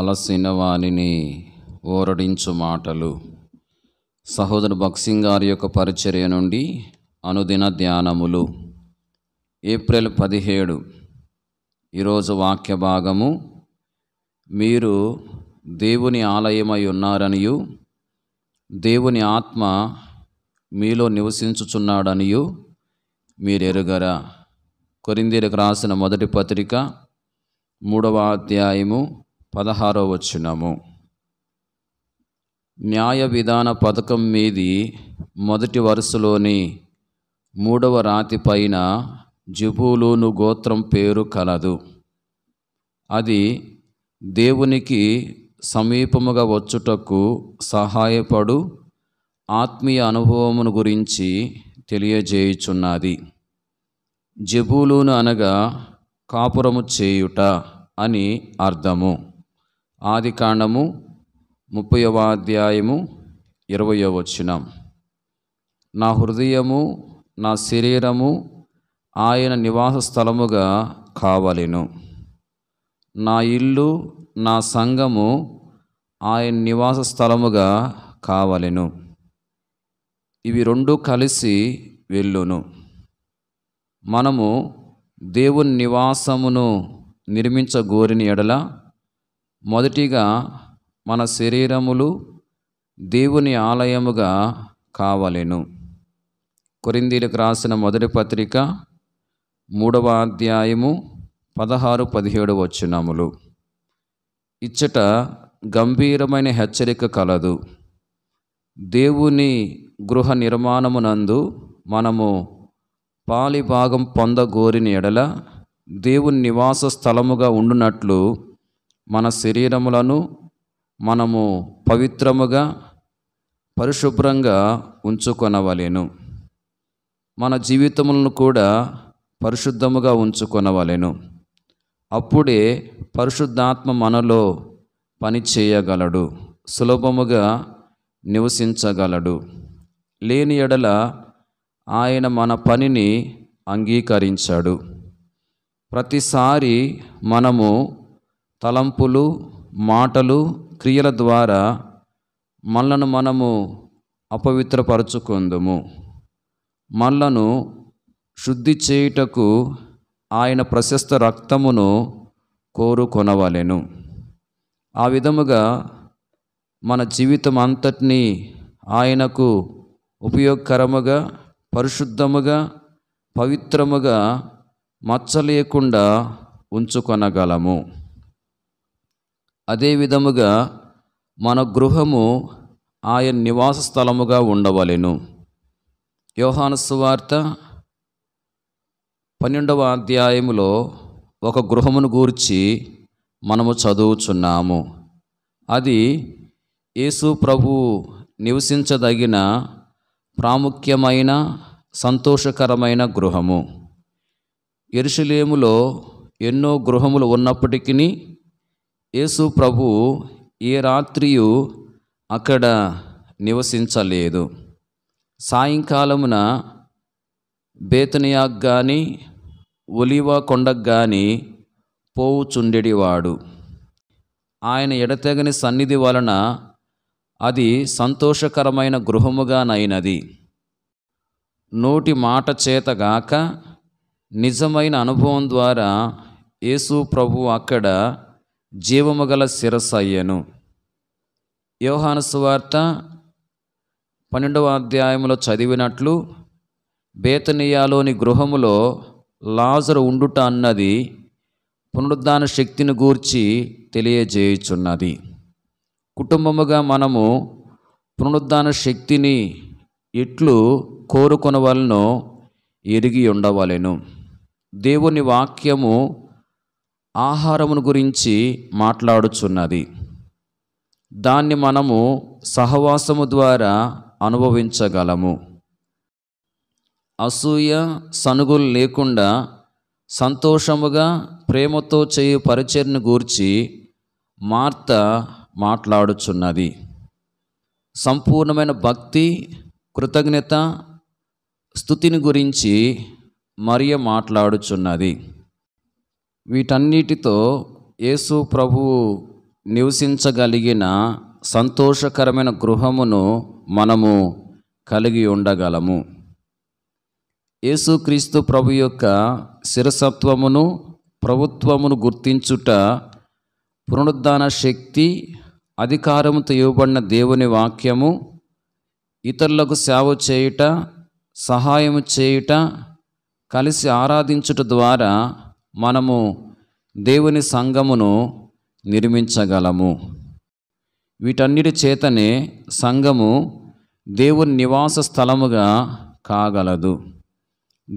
అలసిన వారిని ఓరడించు మాటలు సహోదరు భక్సింగ్ గారి యొక్క పరిచర్య నుండి అనుదిన ధ్యానములు ఏప్రిల్ పదిహేడు ఈరోజు వాక్య భాగము మీరు దేవుని ఆలయమై ఉన్నారనియు దేవుని ఆత్మ మీలో నివసించుచున్నాడనియు మీరెరుగరా కొరిందీలకు రాసిన మొదటి పత్రిక మూడవ అధ్యాయము పదహారో వచ్చినము న్యాయ విధాన పథకం మీది మొదటి వరుసలోని మూడవ రాతి పైన జబూలూను గోత్రం పేరు కలదు అది దేవునికి సమీపముగా వచ్చుటకు సహాయపడు ఆత్మీయ అనుభవమును గురించి తెలియజేయుచున్నది జబూలూను అనగా కాపురము చేయుట అని అర్థము ఆది కాండము ముప్పయవ అధ్యాయము ఇరవయో వచనం నా హృదయము నా శరీరము ఆయన నివాస స్థలముగా కావలెను నా ఇల్లు నా సంఘము ఆయన నివాస స్థలముగా కావలెను ఇవి రెండు కలిసి వెళ్ళును మనము దేవుని నివాసమును నిర్మించగోరిని ఎడల మొదటిగా మన శరీరములు దేవుని ఆలయముగా కావలెను కొరిందీలకు రాసిన మొదటి పత్రిక మూడవ అధ్యాయము పదహారు పదిహేడు వచ్చినములు ఇచ్చట గంభీరమైన హెచ్చరిక కలదు దేవుని గృహ నిర్మాణమునందు మనము పాలిభాగం పొందగోరిన ఎడల దేవుని నివాస స్థలముగా ఉండునట్లు మన శరీరములను మనము పవిత్రముగా పరిశుభ్రంగా ఉంచుకొనవలేను మన జీవితములను కూడా పరిశుద్ధముగా ఉంచుకొనవలేను అప్పుడే పరిశుద్ధాత్మ మనలో పని చేయగలడు సులభముగా నివసించగలడు లేని ఎడల ఆయన మన పనిని అంగీకరించాడు ప్రతిసారి మనము తలంపులు మాటలు క్రియల ద్వారా మనలను మనము అపవిత్రపరచుకుందుము మనలను శుద్ధి చేయుటకు ఆయన ప్రశస్త రక్తమును కోరుకొనవలెను ఆ విధముగా మన జీవితం అంతటినీ ఆయనకు ఉపయోగకరముగా పరిశుద్ధముగా పవిత్రముగా మచ్చలేకుండా ఉంచుకొనగలము అదే విధముగా మన గృహము ఆయన నివాస స్థలముగా ఉండవలెను యోహాను వార్త పన్నెండవ అధ్యాయములో ఒక గృహమును గూర్చి మనము చదువుచున్నాము అది యేసు ప్రభు నివసించదగిన ప్రాముఖ్యమైన సంతోషకరమైన గృహము ఎరుసలేములో ఎన్నో గృహములు ఉన్నప్పటికీ యేసు ప్రభు ఏ రాత్రియు అక్కడ నివసించలేదు సాయంకాలమున బేతనియాకు కానీ ఒలివ కొండకు కానీ పోవుచుండెడివాడు ఆయన ఎడతెగని సన్నిధి వలన అది సంతోషకరమైన గృహముగానైనది నోటి మాట చేతగాక నిజమైన అనుభవం ద్వారా యేసు ప్రభు అక్కడ జీవము గల శిరస్సు అయ్యాను యోహాను సువార్త పన్నెండవ అధ్యాయంలో చదివినట్లు బేతనియాలోని గృహములో లాజరు ఉండుట అన్నది పునరుద్ధాన శక్తిని గూర్చి తెలియజేయుచున్నది కుటుంబముగా మనము పునరుద్ధాన శక్తిని ఎట్లు కోరుకొనవలనో ఎరిగి ఉండవలెను దేవుని వాక్యము ఆహారమును గురించి మాట్లాడుచున్నది దాన్ని మనము సహవాసము ద్వారా అనుభవించగలము అసూయ సనుగులు లేకుండా సంతోషముగా ప్రేమతో చేయు పరిచర్ను గూర్చి మార్త మాట్లాడుచున్నది సంపూర్ణమైన భక్తి కృతజ్ఞత స్థుతిని గురించి మరియ మాట్లాడుచున్నది వీటన్నిటితో యేసు ప్రభువు నివసించగలిగిన సంతోషకరమైన గృహమును మనము కలిగి ఉండగలము యేసుక్రీస్తు ప్రభు యొక్క శిరసత్వమును ప్రభుత్వమును గుర్తించుట పునరుద్ధాన శక్తి అధికారముతో ఇవ్వబడిన దేవుని వాక్యము ఇతరులకు సేవ చేయుట సహాయము చేయుట కలిసి ఆరాధించుట ద్వారా మనము దేవుని సంఘమును నిర్మించగలము వీటన్నిటి చేతనే సంఘము దేవుని నివాస స్థలముగా కాగలదు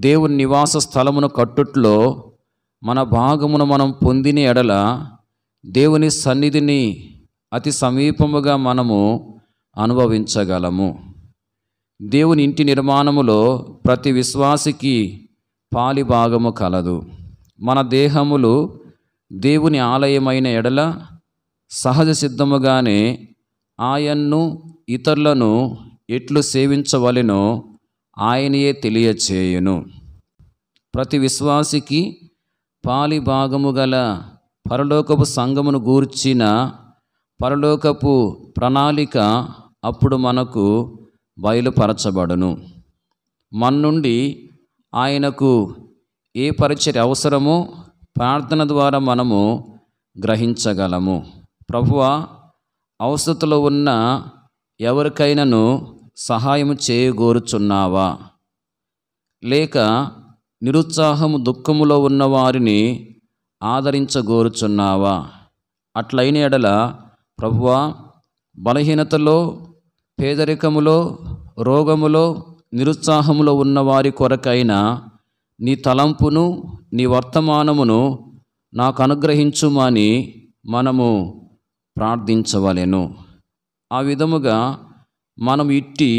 దేవుని నివాస స్థలమును కట్టుట్లో మన భాగమును మనం పొందిన ఎడల దేవుని సన్నిధిని అతి సమీపముగా మనము అనుభవించగలము దేవుని ఇంటి నిర్మాణములో ప్రతి విశ్వాసికి పాలి భాగము కలదు మన దేహములు దేవుని ఆలయమైన ఎడల సహజ సిద్ధముగానే ఆయన్ను ఇతరులను ఎట్లు సేవించవలెనో ఆయనయే తెలియచేయును ప్రతి విశ్వాసికి పాలి భాగము గల పరలోకపు సంగమును గూర్చిన పరలోకపు ప్రణాళిక అప్పుడు మనకు బయలుపరచబడును మన్నుండి ఆయనకు ఏ పరిచర్య అవసరమో ప్రార్థన ద్వారా మనము గ్రహించగలము ప్రభువ అవసరతలో ఉన్న ఎవరికైనాను సహాయం చేయగోరుచున్నావా లేక నిరుత్సాహము దుఃఖములో ఉన్న వారిని ఆదరించగోరుచున్నావా అట్లైన ఎడల ప్రభువా బలహీనతలో పేదరికములో రోగములో నిరుత్సాహములో ఉన్న వారి కొరకైనా నీ తలంపును నీ వర్తమానమును నాకు అనుగ్రహించుమని మనము ప్రార్థించవలెను ఆ విధముగా మనం ఇట్టి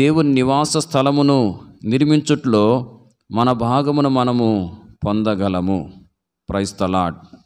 దేవుని నివాస స్థలమును నిర్మించుట్లో మన భాగమును మనము పొందగలము ప్రైస్తలాడ్